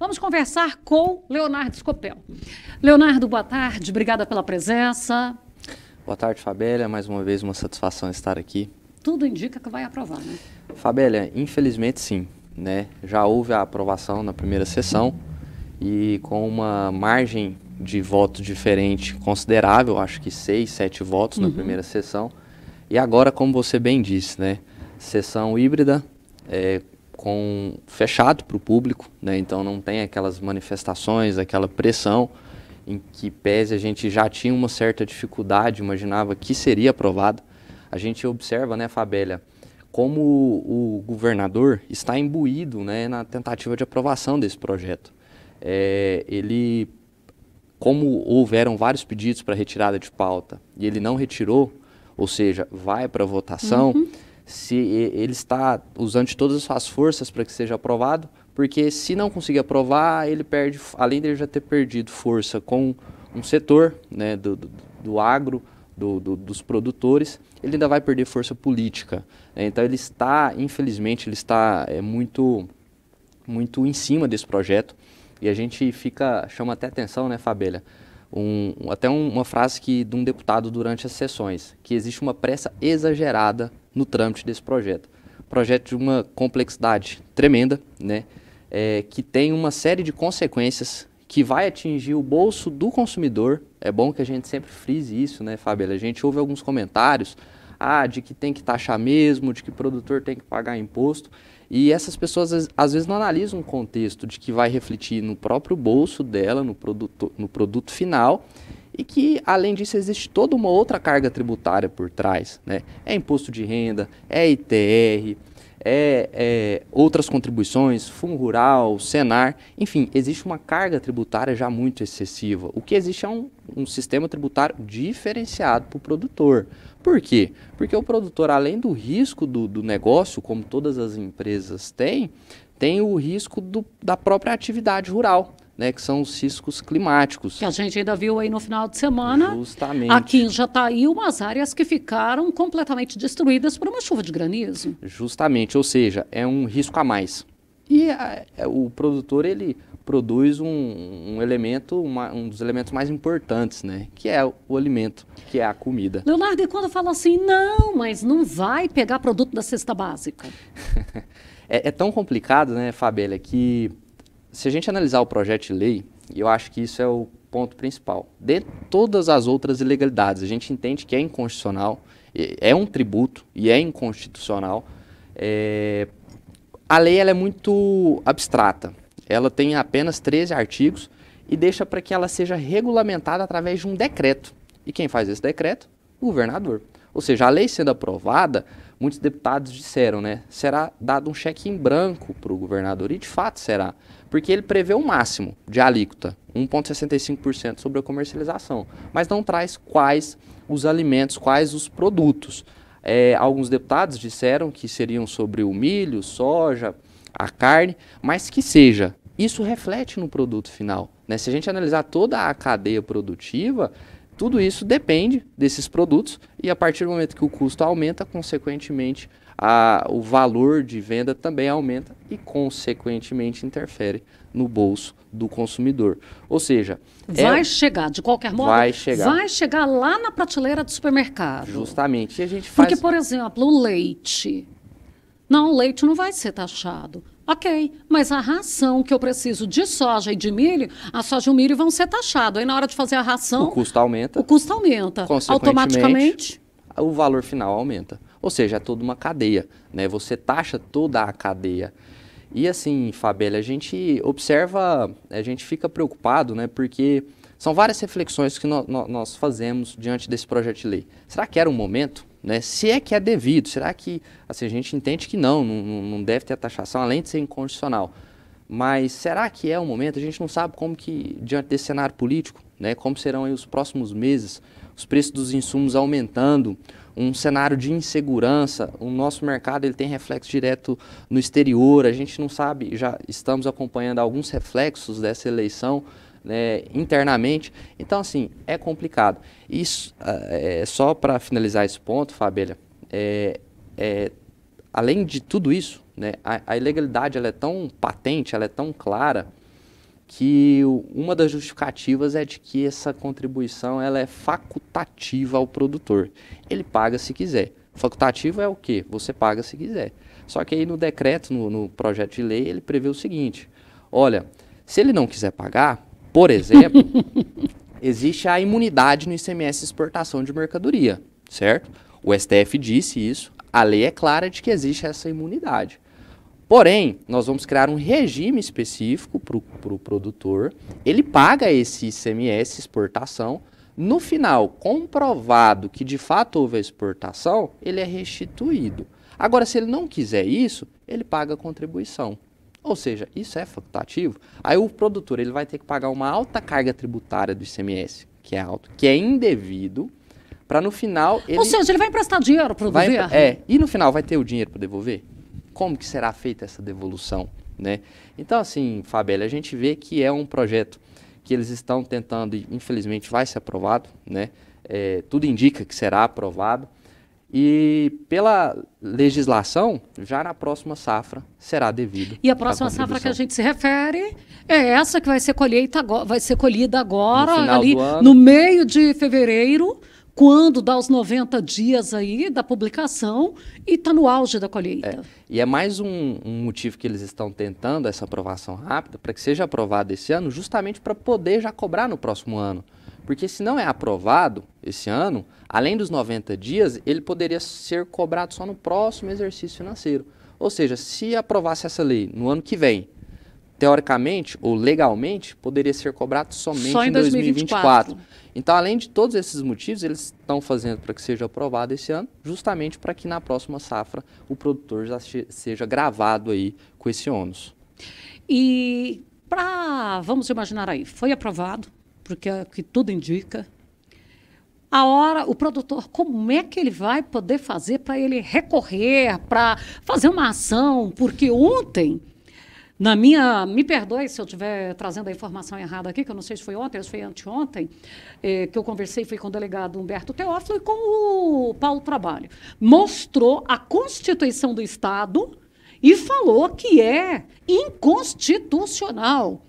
Vamos conversar com Leonardo Scopel. Leonardo, boa tarde, obrigada pela presença. Boa tarde, Fabélia. Mais uma vez, uma satisfação estar aqui. Tudo indica que vai aprovar, né? Fabélia, infelizmente sim. Né? Já houve a aprovação na primeira sessão e com uma margem de voto diferente considerável, acho que seis, sete votos uhum. na primeira sessão. E agora, como você bem disse, né? Sessão híbrida, é, com fechado para o público, né? então não tem aquelas manifestações, aquela pressão em que pese a gente já tinha uma certa dificuldade, imaginava que seria aprovado. A gente observa, né, Fabélia, como o governador está imbuído né, na tentativa de aprovação desse projeto. É, ele, como houveram vários pedidos para retirada de pauta e ele não retirou, ou seja, vai para votação. Uhum se ele está usando de todas as suas forças para que seja aprovado, porque se não conseguir aprovar, ele perde, além de já ter perdido força com um setor né, do, do, do agro, do, do, dos produtores, ele ainda vai perder força política. É, então ele está, infelizmente, ele está é, muito, muito em cima desse projeto e a gente fica chama até atenção, né, Fabela, Um, até um, uma frase que de um deputado durante as sessões, que existe uma pressa exagerada no trâmite desse projeto. Projeto de uma complexidade tremenda, né? É, que tem uma série de consequências que vai atingir o bolso do consumidor. É bom que a gente sempre frise isso, né, Fabela? A gente ouve alguns comentários ah, de que tem que taxar mesmo, de que produtor tem que pagar imposto. E essas pessoas às vezes não analisam o contexto de que vai refletir no próprio bolso dela, no produto, no produto final, e que, além disso, existe toda uma outra carga tributária por trás. Né? É imposto de renda, é ITR, é, é, outras contribuições, Fundo Rural, Senar, enfim, existe uma carga tributária já muito excessiva. O que existe é um, um sistema tributário diferenciado para o produtor. Por quê? Porque o produtor, além do risco do, do negócio, como todas as empresas têm, tem o risco do, da própria atividade rural né, que são os riscos climáticos. Que a gente ainda viu aí no final de semana. Justamente. Aqui em Jataí, umas áreas que ficaram completamente destruídas por uma chuva de granizo. Justamente, ou seja, é um risco a mais. E a, é, é, o produtor, ele produz um, um elemento, uma, um dos elementos mais importantes, né? Que é o, o, alimento, que é a comida. Leonardo, e quando fala assim, não, mas não vai pegar produto da cesta básica? é, é tão complicado, né, Fabélia, que se a gente analisar o projeto de lei, eu acho que isso é o ponto principal. De todas as outras ilegalidades, a gente entende que é inconstitucional, é um tributo e é inconstitucional. É... A lei ela é muito abstrata. Ela tem apenas 13 artigos e deixa para que ela seja regulamentada através de um decreto. E quem faz esse decreto? O governador. Ou seja, a lei sendo aprovada, muitos deputados disseram, né? Será dado um cheque em branco para o governador, e de fato será. Porque ele prevê o máximo de alíquota, 1,65% sobre a comercialização, mas não traz quais os alimentos, quais os produtos. É, alguns deputados disseram que seriam sobre o milho, soja, a carne, mas que seja. Isso reflete no produto final. Né? Se a gente analisar toda a cadeia produtiva, tudo isso depende desses produtos e a partir do momento que o custo aumenta, consequentemente a, o valor de venda também aumenta e consequentemente interfere no bolso do consumidor. Ou seja, é vai é, chegar de qualquer modo, vai chegar. vai chegar lá na prateleira do supermercado. Justamente. E a gente faz... Porque por exemplo, o leite, não, o leite não vai ser taxado. Ok, mas a ração que eu preciso de soja e de milho, a soja e o milho vão ser taxados. Aí na hora de fazer a ração. O custo aumenta. O custo aumenta. Automaticamente. O valor final aumenta. Ou seja, é toda uma cadeia. Né? Você taxa toda a cadeia. E assim, Fabélia, a gente observa, a gente fica preocupado, né? Porque são várias reflexões que no, no, nós fazemos diante desse projeto de lei. Será que era um momento? Né? Se é que é devido, será que assim, a gente entende que não, não, não deve ter a taxação, além de ser incondicional. Mas será que é o momento? A gente não sabe como que, diante desse cenário político, né, como serão os próximos meses, os preços dos insumos aumentando, um cenário de insegurança, o nosso mercado ele tem reflexo direto no exterior, a gente não sabe, já estamos acompanhando alguns reflexos dessa eleição, né, internamente. Então, assim, é complicado. Isso, é, só para finalizar esse ponto, Fabelha, é, é, além de tudo isso, né, a, a, ilegalidade ela é tão patente, ela é tão clara, que o, uma das justificativas é de que essa contribuição ela é facultativa ao produtor. Ele paga se quiser. Facultativo é o que? Você paga se quiser. Só que aí no decreto, no, no projeto de lei, ele prevê o seguinte: olha, se ele não quiser pagar, por exemplo, existe a imunidade no ICMS exportação de mercadoria, certo? O STF disse isso, a lei é clara de que existe essa imunidade. Porém, nós vamos criar um regime específico para o pro produtor. Ele paga esse ICMS exportação. No final, comprovado que de fato houve a exportação, ele é restituído. Agora, se ele não quiser isso, ele paga a contribuição. Ou seja, isso é facultativo. Aí o produtor ele vai ter que pagar uma alta carga tributária do ICMS, que é alto, que é indevido, para no final ele... Ou seja, ele vai emprestar dinheiro para o governo. É, e no final vai ter o dinheiro para devolver? Como que será feita essa devolução? Né? Então, assim, Fabélia, a gente vê que é um projeto que eles estão tentando e, infelizmente, vai ser aprovado. Né? É, tudo indica que será aprovado. E pela legislação, já na próxima safra será devido. E a próxima a safra que a gente se refere é essa que vai ser colheita agora, vai ser colhida agora, no ali no meio de fevereiro, quando dá os 90 dias aí da publicação e está no auge da colheita. É, e é mais um, um motivo que eles estão tentando essa aprovação rápida, para que seja aprovada esse ano, justamente para poder já cobrar no próximo ano. Porque se não é aprovado esse ano, além dos 90 dias, ele poderia ser cobrado só no próximo exercício financeiro. Ou seja, se aprovasse essa lei no ano que vem, teoricamente ou legalmente, poderia ser cobrado somente Só em, em 2024. 2024. Então, além de todos esses motivos, eles estão fazendo para que seja aprovado esse ano, justamente para que na próxima safra o produtor já seja gravado aí com esse ônus. E para, vamos imaginar aí, foi aprovado, porque é o que tudo indica. A hora, o produtor, como é que ele vai poder fazer para ele recorrer, para fazer uma ação? Porque ontem, na minha. Me perdoe se eu estiver trazendo a informação errada aqui, que eu não sei se foi ontem, se foi anteontem, eh, que eu conversei, foi com o delegado Humberto Teófilo e com o Paulo Trabalho. Mostrou a Constituição do Estado e falou que é inconstitucional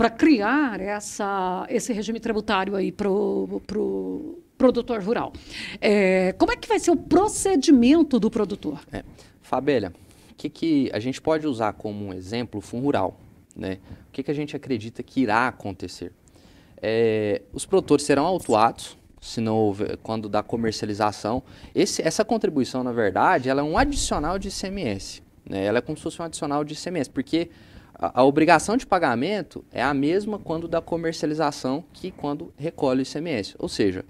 para criar essa, esse regime tributário aí para o pro produtor rural. É, como é que vai ser o procedimento do produtor? É. Fabelha, o que, que a gente pode usar como um exemplo o fundo rural? Né? O que, que a gente acredita que irá acontecer? É, os produtores serão autuados se não houver, quando da comercialização. Esse, essa contribuição, na verdade, ela é um adicional de ICMS. Né? Ela é como se fosse um adicional de ICMS, porque a, a, obrigação de pagamento é a mesma quando da comercialização que quando recolhe o ICMS. Ou seja,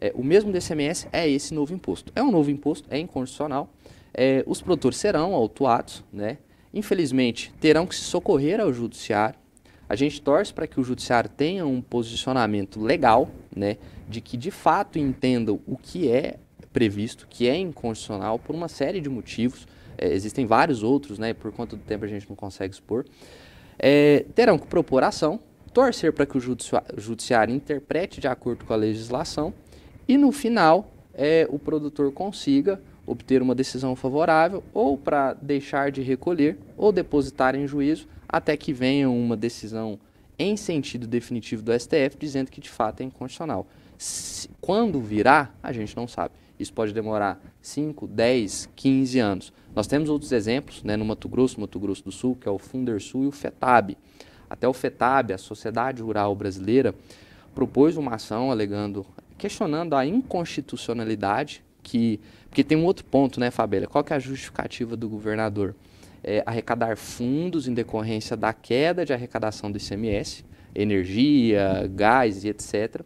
é, o mesmo do ICMS é esse novo imposto. É um novo imposto, é inconstitucional. É, os produtores serão autuados, né? infelizmente terão que se socorrer ao judiciário. A gente torce para que o judiciário tenha um posicionamento legal, né, de que de fato entendam o que é previsto, que é inconstitucional por uma série de motivos. É, existem vários outros, né? Por conta do tempo a gente não consegue expor. É, terão que propor ação, torcer para que o judiciário interprete de acordo com a legislação e, no final, é, o produtor consiga obter uma decisão favorável ou para deixar de recolher ou depositar em juízo até que venha uma decisão em sentido definitivo do STF dizendo que de fato é inconstitucional. Se, quando virá, a gente não sabe. Isso pode demorar 5, 10, 15 anos. Nós temos outros exemplos, né, no Mato Grosso, Mato Grosso do Sul, que é o Fundersul e o FETAB. Até o FETAB, a Sociedade Rural Brasileira, propôs uma ação alegando, questionando a inconstitucionalidade que, porque tem um outro ponto, né, Fabela? Qual que é a justificativa do governador? É, arrecadar fundos em decorrência da queda de arrecadação do ICMS, energia, gás e etc.,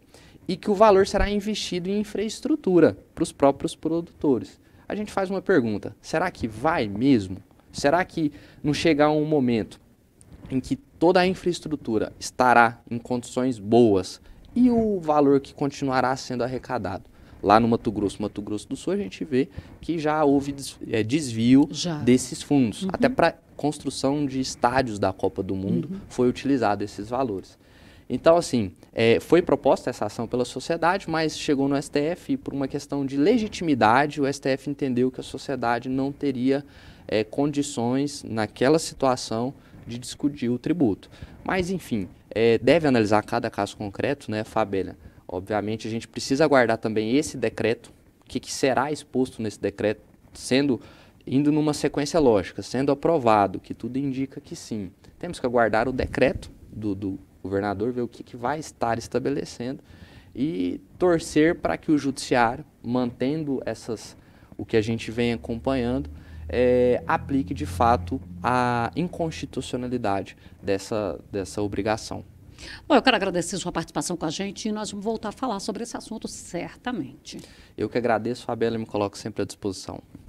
e que o valor será investido em infraestrutura para os próprios produtores a gente faz uma pergunta: será que vai mesmo? Será que não chegar um momento em que toda a infraestrutura estará em condições boas e o valor que continuará sendo arrecadado? Lá no Mato Grosso, Mato Grosso do Sul, a gente vê que já houve é, desvio já. desses fundos. Uhum. Até para construção de estádios da Copa do Mundo uhum. foi utilizado esses valores. Então, assim, é, foi proposta essa ação pela sociedade, mas chegou no STF e, por uma questão de legitimidade, o STF entendeu que a sociedade não teria é, condições, naquela situação, de discutir o tributo. Mas, enfim, é, deve analisar cada caso concreto, né, Fabelha? Obviamente, a gente precisa aguardar também esse decreto, o que, que será exposto nesse decreto, sendo indo numa sequência lógica, sendo aprovado, que tudo indica que sim. Temos que aguardar o decreto do, do governador, ver o que, que vai estar estabelecendo e torcer para que o judiciário, mantendo essas o que a gente vem acompanhando, é, aplique de fato a inconstitucionalidade dessa, dessa obrigação. Bom, eu quero agradecer sua participação com a gente e nós vamos voltar a falar sobre esse assunto certamente. Eu que agradeço, Fabela, e me coloco sempre à disposição.